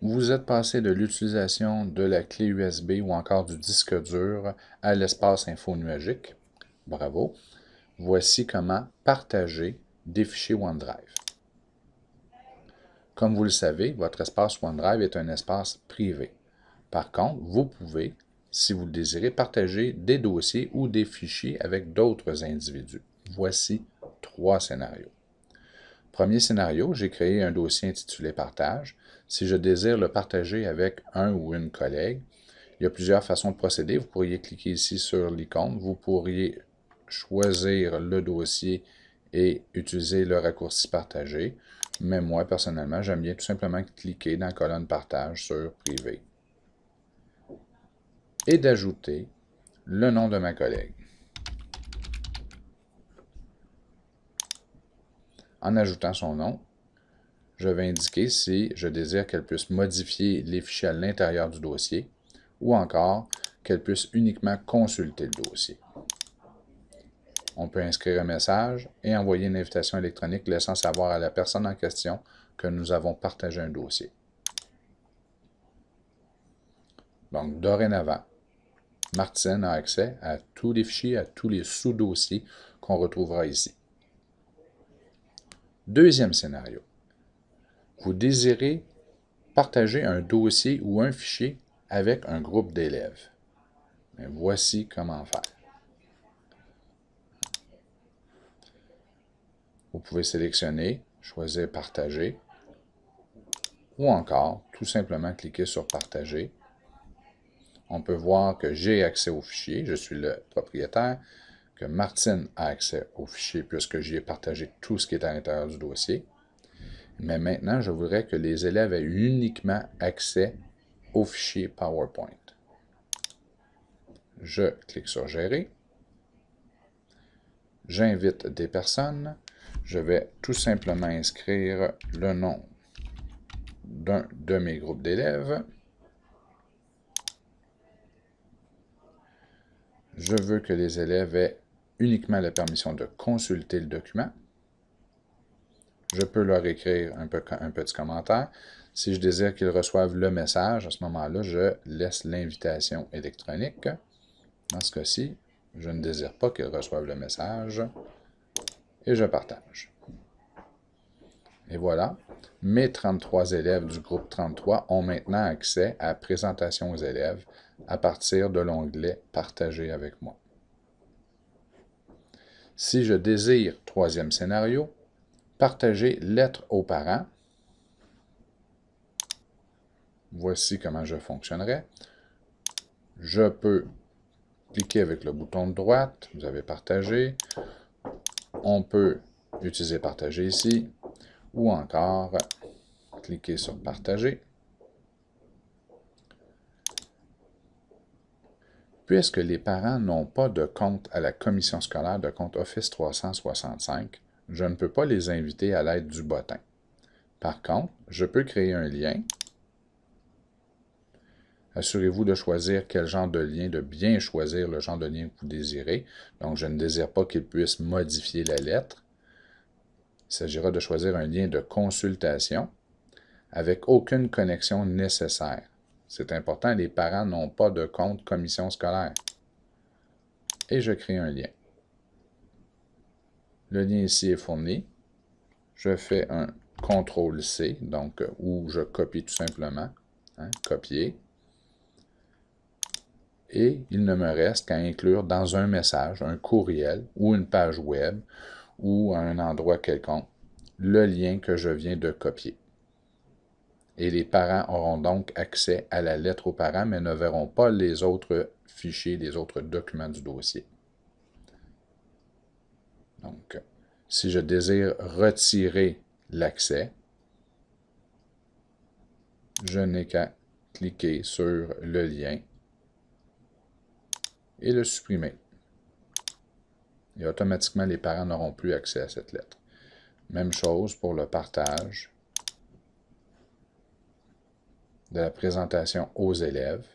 Vous êtes passé de l'utilisation de la clé USB ou encore du disque dur à l'espace info infonuagique. Bravo. Voici comment partager des fichiers OneDrive. Comme vous le savez, votre espace OneDrive est un espace privé. Par contre, vous pouvez, si vous le désirez, partager des dossiers ou des fichiers avec d'autres individus. Voici trois scénarios. Premier scénario, j'ai créé un dossier intitulé Partage si je désire le partager avec un ou une collègue. Il y a plusieurs façons de procéder. Vous pourriez cliquer ici sur l'icône. Vous pourriez choisir le dossier et utiliser le raccourci partagé. Mais moi, personnellement, j'aime bien tout simplement cliquer dans la colonne partage sur privé et d'ajouter le nom de ma collègue. En ajoutant son nom, je vais indiquer si je désire qu'elle puisse modifier les fichiers à l'intérieur du dossier ou encore qu'elle puisse uniquement consulter le dossier. On peut inscrire un message et envoyer une invitation électronique laissant savoir à la personne en question que nous avons partagé un dossier. Donc, dorénavant, Martine a accès à tous les fichiers, à tous les sous-dossiers qu'on retrouvera ici. Deuxième scénario. Vous désirez partager un dossier ou un fichier avec un groupe d'élèves. voici comment faire. Vous pouvez sélectionner, choisir Partager ou encore tout simplement cliquer sur Partager. On peut voir que j'ai accès au fichier, je suis le propriétaire, que Martine a accès au fichier puisque j'y ai partagé tout ce qui est à l'intérieur du dossier. Mais maintenant, je voudrais que les élèves aient uniquement accès au fichier PowerPoint. Je clique sur « Gérer ». J'invite des personnes. Je vais tout simplement inscrire le nom d'un de mes groupes d'élèves. Je veux que les élèves aient uniquement la permission de consulter le document je peux leur écrire un, peu, un petit commentaire. Si je désire qu'ils reçoivent le message, à ce moment-là, je laisse l'invitation électronique. Dans ce cas-ci, je ne désire pas qu'ils reçoivent le message et je partage. Et voilà, mes 33 élèves du groupe 33 ont maintenant accès à Présentation aux élèves à partir de l'onglet Partager avec moi. Si je désire troisième scénario, Partager lettre aux parents. Voici comment je fonctionnerai. Je peux cliquer avec le bouton de droite. Vous avez partagé. On peut utiliser partager ici. Ou encore, cliquer sur partager. Puisque les parents n'ont pas de compte à la commission scolaire de compte Office 365, je ne peux pas les inviter à l'aide du bottin. Par contre, je peux créer un lien. Assurez-vous de choisir quel genre de lien, de bien choisir le genre de lien que vous désirez. Donc, je ne désire pas qu'ils puissent modifier la lettre. Il s'agira de choisir un lien de consultation avec aucune connexion nécessaire. C'est important, les parents n'ont pas de compte commission scolaire. Et je crée un lien. Le lien ici est fourni. Je fais un CTRL-C, donc euh, où je copie tout simplement. Hein, copier. Et il ne me reste qu'à inclure dans un message, un courriel ou une page web ou un endroit quelconque le lien que je viens de copier. Et les parents auront donc accès à la lettre aux parents, mais ne verront pas les autres fichiers, les autres documents du dossier. Donc, si je désire retirer l'accès, je n'ai qu'à cliquer sur le lien et le supprimer. Et automatiquement, les parents n'auront plus accès à cette lettre. Même chose pour le partage de la présentation aux élèves.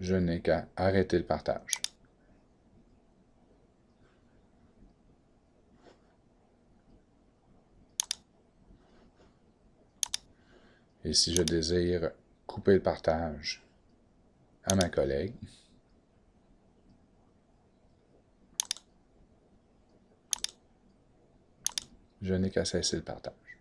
je n'ai qu'à arrêter le partage. Et si je désire couper le partage à ma collègue, je n'ai qu'à cesser le partage.